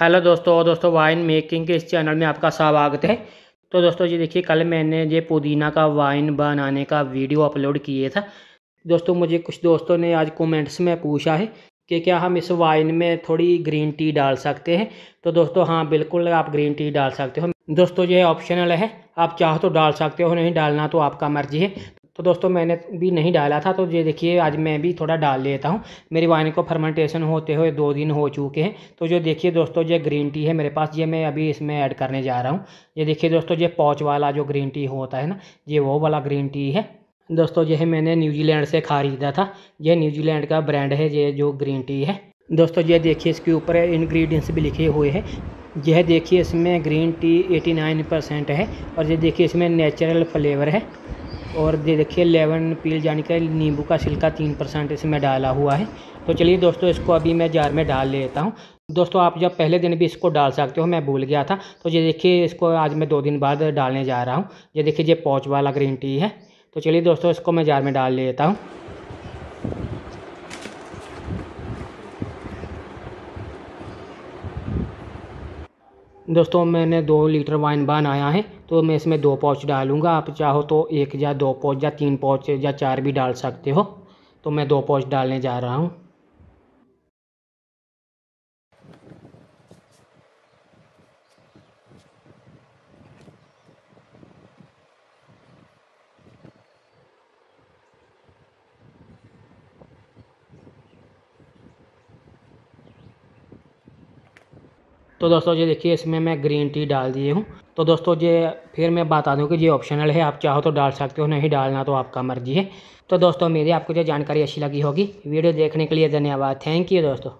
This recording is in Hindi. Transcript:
हेलो दोस्तों दोस्तों वाइन मेकिंग के इस चैनल में आपका स्वागत है तो दोस्तों ये देखिए कल मैंने ये पुदीना का वाइन बनाने का वीडियो अपलोड किए था दोस्तों मुझे कुछ दोस्तों ने आज कमेंट्स में पूछा है कि क्या हम इस वाइन में थोड़ी ग्रीन टी डाल सकते हैं तो दोस्तों हाँ बिल्कुल आप ग्रीन टी डाल सकते हो दोस्तों ये ऑप्शनल है आप चाहो तो डाल सकते हो नहीं डालना तो आपका मर्जी है तो दोस्तों मैंने भी नहीं डाला था तो ये देखिए आज मैं भी थोड़ा डाल लेता हूँ मेरी वाइन को फर्मेंटेशन होते हुए दो दिन हो चुके हैं तो जो देखिए दोस्तों ये ग्रीन टी है मेरे पास ये मैं अभी इसमें ऐड करने जा रहा हूँ ये देखिए दोस्तों ये पॉच वाला जो ग्रीन टी होता है ना ये वो वाला ग्रीन टी है दोस्तों यह मैंने न्यूजीलैंड से ख़रीदा था यह न्यूजीलैंड का ब्रांड है ये जो ग्रीन टी है दोस्तों ये देखिए इसके ऊपर इन्ग्रीडियंट्स भी लिखे हुए हैं यह देखिए इसमें ग्रीन टी 89 परसेंट है और ये देखिए इसमें नेचुरल फ्लेवर है और ये देखिए लेवन पील यानी कि नींबू का छिलका तीन परसेंट इसमें डाला हुआ है तो चलिए दोस्तों इसको अभी मैं जार में डाल लेता हूँ दोस्तों आप जब पहले दिन भी इसको डाल सकते हो मैं भूल गया था तो ये देखिए इसको आज मैं दो दिन बाद डालने जा रहा हूँ ये देखिए ये पौच वाला ग्रीन टी है तो चलिए दोस्तों इसको मैं जार में डाल लेता हूँ दोस्तों मैंने दो लीटर वाइन बनाया है तो मैं इसमें दो पाउच डालूंगा आप चाहो तो एक या दो पाउच या तीन पाउच या चार भी डाल सकते हो तो मैं दो पाउच डालने जा रहा हूँ तो दोस्तों ये देखिए इसमें मैं ग्रीन टी डाल दिए हूँ तो दोस्तों ये फिर मैं बता दूँ कि ये ऑप्शनल है आप चाहो तो डाल सकते हो नहीं डालना तो आपका मर्जी है तो दोस्तों मेरी आपको जो जानकारी अच्छी लगी होगी वीडियो देखने के लिए धन्यवाद थैंक यू दोस्तों